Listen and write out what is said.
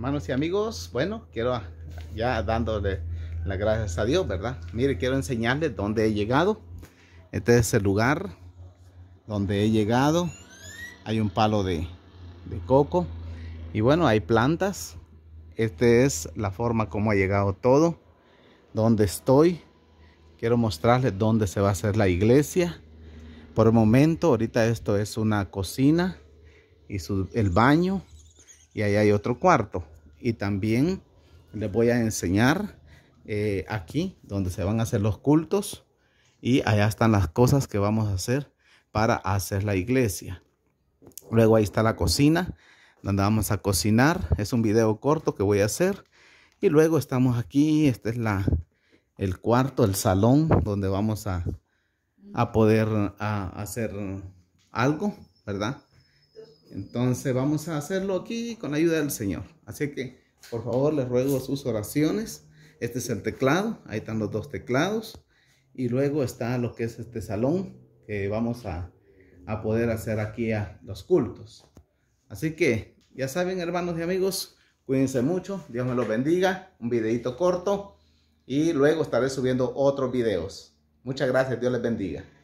hermanos y amigos, bueno, quiero ah, ya dándole las gracias a Dios, ¿verdad? Mire, quiero enseñarles dónde he llegado. Este es el lugar donde he llegado. Hay un palo de, coco y bueno, hay plantas. Esta es la forma como ha llegado todo. Donde estoy, quiero mostrarles dónde se va a hacer la iglesia. Por el momento, ahorita esto es una cocina y el baño y ahí hay otro cuarto y también les voy a enseñar eh, aquí donde se van a hacer los cultos y allá están las cosas que vamos a hacer para hacer la iglesia. Luego ahí está la cocina donde vamos a cocinar. Es un video corto que voy a hacer. Y luego estamos aquí, este es la, el cuarto, el salón donde vamos a, a poder a hacer algo, ¿verdad? Entonces vamos a hacerlo aquí con la ayuda del Señor. Así que por favor les ruego sus oraciones. Este es el teclado, ahí están los dos teclados. Y luego está lo que es este salón que vamos a, poder hacer aquí a los cultos. Así que ya saben hermanos y amigos, cuídense mucho, Dios me los bendiga. Un videito corto y luego estaré subiendo otros videos. Muchas gracias, Dios les bendiga.